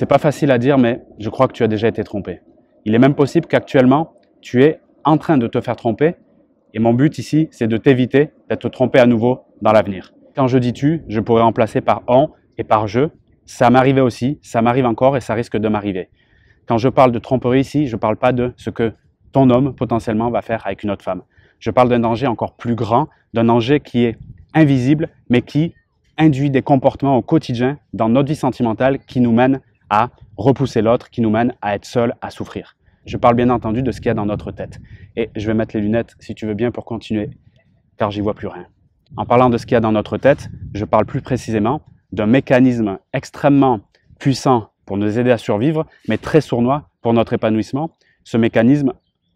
C'est pas facile à dire, mais je crois que tu as déjà été trompé. Il est même possible qu'actuellement, tu es en train de te faire tromper. Et mon but ici, c'est de t'éviter d'être trompé à nouveau dans l'avenir. Quand je dis tu, je pourrais remplacer par on et par je. Ça m'arrivait aussi, ça m'arrive encore et ça risque de m'arriver. Quand je parle de tromperie ici, je parle pas de ce que ton homme potentiellement va faire avec une autre femme. Je parle d'un danger encore plus grand, d'un danger qui est invisible, mais qui induit des comportements au quotidien dans notre vie sentimentale qui nous mènent à repousser l'autre qui nous mène à être seul, à souffrir. Je parle bien entendu de ce qu'il y a dans notre tête. Et je vais mettre les lunettes, si tu veux bien, pour continuer, car j'y vois plus rien. En parlant de ce qu'il y a dans notre tête, je parle plus précisément d'un mécanisme extrêmement puissant pour nous aider à survivre, mais très sournois pour notre épanouissement, ce mécanisme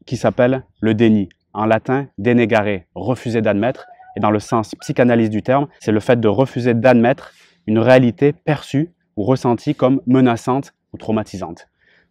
qui s'appelle le déni. En latin, dénégarer refuser d'admettre. Et dans le sens psychanalyse du terme, c'est le fait de refuser d'admettre une réalité perçue ou ressentie comme menaçante ou traumatisante.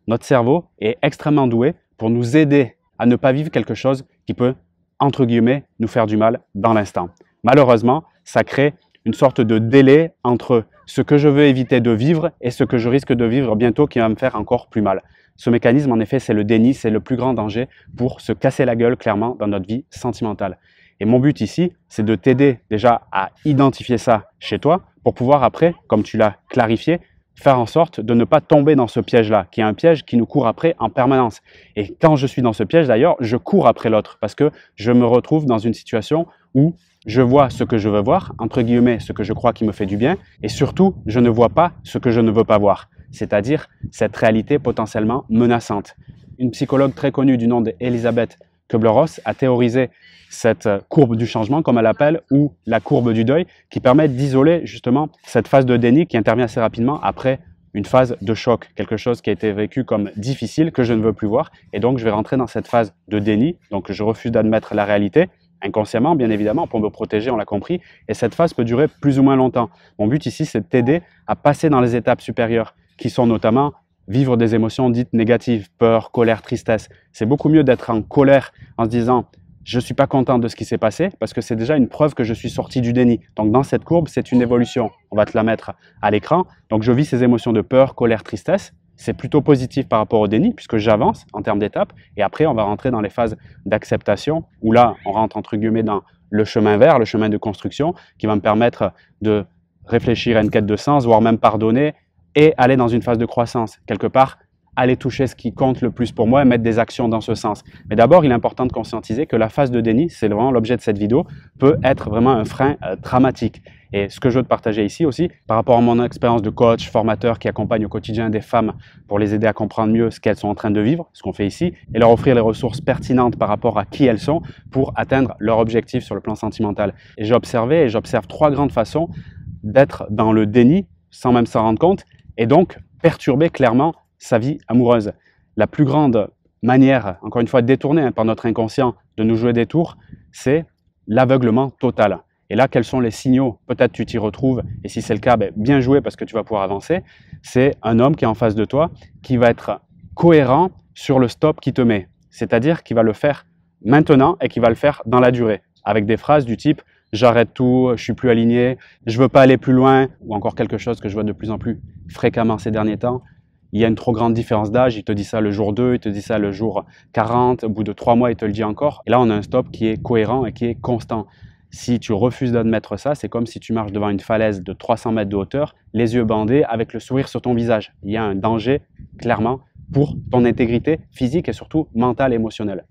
Notre cerveau est extrêmement doué pour nous aider à ne pas vivre quelque chose qui peut, entre guillemets, nous faire du mal dans l'instant. Malheureusement, ça crée une sorte de délai entre ce que je veux éviter de vivre et ce que je risque de vivre bientôt qui va me faire encore plus mal. Ce mécanisme, en effet, c'est le déni, c'est le plus grand danger pour se casser la gueule clairement dans notre vie sentimentale. Et mon but ici, c'est de t'aider déjà à identifier ça chez toi, pour pouvoir après, comme tu l'as clarifié, faire en sorte de ne pas tomber dans ce piège-là, qui est un piège qui nous court après en permanence. Et quand je suis dans ce piège, d'ailleurs, je cours après l'autre, parce que je me retrouve dans une situation où je vois ce que je veux voir, entre guillemets, ce que je crois qui me fait du bien, et surtout, je ne vois pas ce que je ne veux pas voir, c'est-à-dire cette réalité potentiellement menaçante. Une psychologue très connue du nom d'Elisabeth Kubler-Ross a théorisé cette courbe du changement, comme elle l'appelle, ou la courbe du deuil, qui permet d'isoler justement cette phase de déni qui intervient assez rapidement après une phase de choc, quelque chose qui a été vécu comme difficile, que je ne veux plus voir. Et donc, je vais rentrer dans cette phase de déni. Donc, je refuse d'admettre la réalité, inconsciemment, bien évidemment, pour me protéger, on l'a compris. Et cette phase peut durer plus ou moins longtemps. Mon but ici, c'est de t'aider à passer dans les étapes supérieures, qui sont notamment vivre des émotions dites négatives, peur, colère, tristesse. C'est beaucoup mieux d'être en colère en se disant je ne suis pas content de ce qui s'est passé parce que c'est déjà une preuve que je suis sorti du déni. Donc dans cette courbe, c'est une évolution. On va te la mettre à l'écran. Donc je vis ces émotions de peur, colère, tristesse. C'est plutôt positif par rapport au déni puisque j'avance en termes d'étapes. Et après, on va rentrer dans les phases d'acceptation où là, on rentre entre guillemets dans le chemin vert, le chemin de construction qui va me permettre de réfléchir à une quête de sens, voire même pardonner et aller dans une phase de croissance. Quelque part, aller toucher ce qui compte le plus pour moi et mettre des actions dans ce sens. Mais d'abord, il est important de conscientiser que la phase de déni, c'est vraiment l'objet de cette vidéo, peut être vraiment un frein euh, dramatique. Et ce que je veux te partager ici aussi, par rapport à mon expérience de coach, formateur qui accompagne au quotidien des femmes pour les aider à comprendre mieux ce qu'elles sont en train de vivre, ce qu'on fait ici, et leur offrir les ressources pertinentes par rapport à qui elles sont pour atteindre leur objectif sur le plan sentimental. Et j'ai observé, et j'observe trois grandes façons d'être dans le déni sans même s'en rendre compte et donc perturber clairement sa vie amoureuse. La plus grande manière, encore une fois détournée hein, par notre inconscient, de nous jouer des tours, c'est l'aveuglement total. Et là, quels sont les signaux Peut-être tu t'y retrouves, et si c'est le cas, ben, bien joué parce que tu vas pouvoir avancer. C'est un homme qui est en face de toi, qui va être cohérent sur le stop qui te met. C'est-à-dire qui va le faire maintenant et qui va le faire dans la durée, avec des phrases du type j'arrête tout, je suis plus aligné, je veux pas aller plus loin, ou encore quelque chose que je vois de plus en plus fréquemment ces derniers temps. Il y a une trop grande différence d'âge, il te dit ça le jour 2, il te dit ça le jour 40, au bout de 3 mois, il te le dit encore. Et là, on a un stop qui est cohérent et qui est constant. Si tu refuses d'admettre ça, c'est comme si tu marches devant une falaise de 300 mètres de hauteur, les yeux bandés, avec le sourire sur ton visage. Il y a un danger, clairement, pour ton intégrité physique et surtout mentale, émotionnelle.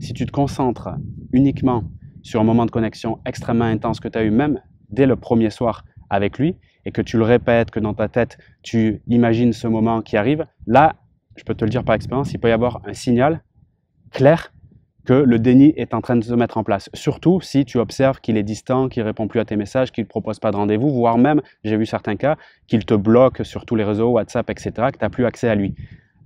Si tu te concentres uniquement sur un moment de connexion extrêmement intense que tu as eu même dès le premier soir avec lui et que tu le répètes, que dans ta tête, tu imagines ce moment qui arrive, là, je peux te le dire par expérience, il peut y avoir un signal clair que le déni est en train de se mettre en place. Surtout si tu observes qu'il est distant, qu'il répond plus à tes messages, qu'il ne propose pas de rendez-vous, voire même, j'ai vu certains cas, qu'il te bloque sur tous les réseaux, WhatsApp, etc., que tu n'as plus accès à lui.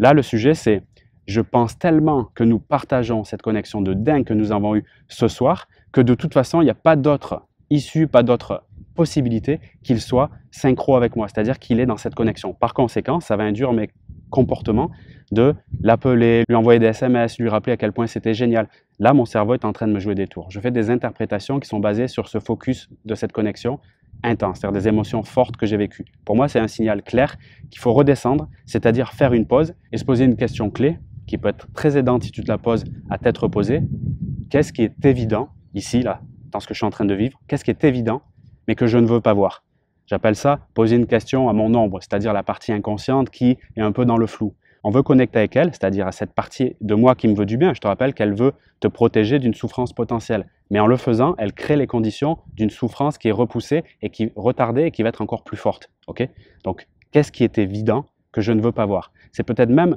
Là, le sujet, c'est je pense tellement que nous partageons cette connexion de dingue que nous avons eue ce soir, que de toute façon, il n'y a pas d'autre issue, pas d'autre possibilité qu'il soit synchro avec moi, c'est-à-dire qu'il est dans cette connexion. Par conséquent, ça va induire mes comportements de l'appeler, lui envoyer des SMS, lui rappeler à quel point c'était génial. Là, mon cerveau est en train de me jouer des tours. Je fais des interprétations qui sont basées sur ce focus de cette connexion intense, c'est-à-dire des émotions fortes que j'ai vécues. Pour moi, c'est un signal clair qu'il faut redescendre, c'est-à-dire faire une pause et se poser une question clé qui peut être très aidante si tu te la poses à tête reposée. Qu'est-ce qui est évident ici, là, dans ce que je suis en train de vivre Qu'est-ce qui est évident, mais que je ne veux pas voir J'appelle ça poser une question à mon ombre, c'est-à-dire la partie inconsciente qui est un peu dans le flou. On veut connecter avec elle, c'est-à-dire à cette partie de moi qui me veut du bien. Je te rappelle qu'elle veut te protéger d'une souffrance potentielle. Mais en le faisant, elle crée les conditions d'une souffrance qui est repoussée et qui retardée et qui va être encore plus forte. Ok Donc, qu'est-ce qui est évident que je ne veux pas voir C'est peut-être même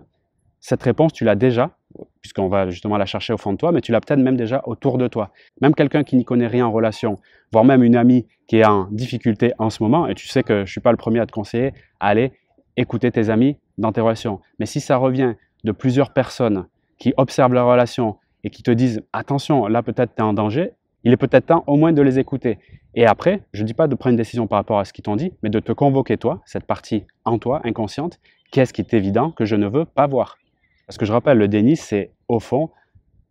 cette réponse, tu l'as déjà, puisqu'on va justement la chercher au fond de toi, mais tu l'as peut-être même déjà autour de toi. Même quelqu'un qui n'y connaît rien en relation, voire même une amie qui est en difficulté en ce moment, et tu sais que je ne suis pas le premier à te conseiller, allez écouter tes amis dans tes relations. Mais si ça revient de plusieurs personnes qui observent la relation et qui te disent attention, là peut-être tu es en danger, il est peut-être temps au moins de les écouter. Et après, je ne dis pas de prendre une décision par rapport à ce qu'ils t'ont dit, mais de te convoquer toi, cette partie en toi, inconsciente, qu'est-ce qui est évident que je ne veux pas voir parce que je rappelle, le déni, c'est au fond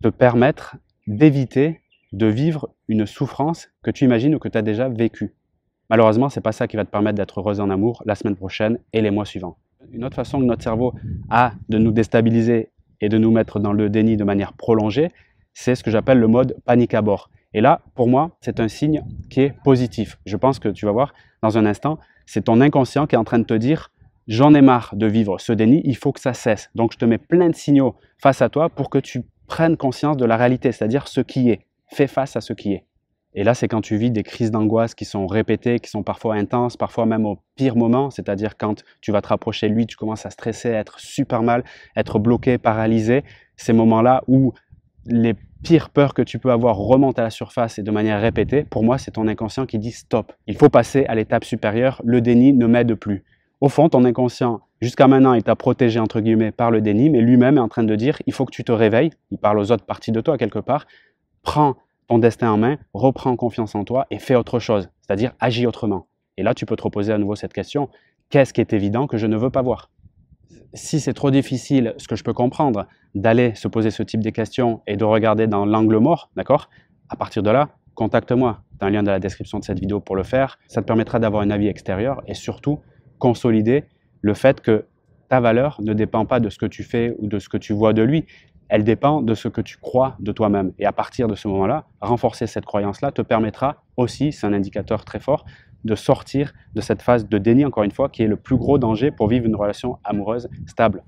te permettre d'éviter de vivre une souffrance que tu imagines ou que tu as déjà vécue. Malheureusement, c'est pas ça qui va te permettre d'être heureuse en amour la semaine prochaine et les mois suivants. Une autre façon que notre cerveau a de nous déstabiliser et de nous mettre dans le déni de manière prolongée, c'est ce que j'appelle le mode panique à bord. Et là, pour moi, c'est un signe qui est positif. Je pense que tu vas voir dans un instant, c'est ton inconscient qui est en train de te dire j'en ai marre de vivre ce déni, il faut que ça cesse. Donc je te mets plein de signaux face à toi pour que tu prennes conscience de la réalité, c'est-à-dire ce qui est. Fais face à ce qui est. Et là, c'est quand tu vis des crises d'angoisse qui sont répétées, qui sont parfois intenses, parfois même au pire moment, c'est-à-dire quand tu vas te rapprocher de lui, tu commences à stresser, à être super mal, être bloqué, paralysé. Ces moments-là où les pires peurs que tu peux avoir remontent à la surface et de manière répétée, pour moi, c'est ton inconscient qui dit stop. Il faut passer à l'étape supérieure, le déni ne m'aide plus au fond, ton inconscient, jusqu'à maintenant, il t'a protégé, entre guillemets, par le déni, mais lui-même est en train de dire, il faut que tu te réveilles, il parle aux autres parties de toi, quelque part, prends ton destin en main, reprends confiance en toi et fais autre chose, c'est-à-dire agis autrement. Et là, tu peux te reposer à nouveau cette question, qu'est-ce qui est évident que je ne veux pas voir si c'est trop difficile, ce que je peux comprendre, d'aller se poser ce type de questions et de regarder dans l'angle mort, d'accord À partir de là, contacte-moi. Tu as un lien dans la description de cette vidéo pour le faire. Ça te permettra d'avoir un avis extérieur et surtout consolider le fait que ta valeur ne dépend pas de ce que tu fais ou de ce que tu vois de lui, elle dépend de ce que tu crois de toi-même. Et à partir de ce moment-là, renforcer cette croyance-là te permettra aussi, c'est un indicateur très fort, de sortir de cette phase de déni, encore une fois, qui est le plus gros danger pour vivre une relation amoureuse stable.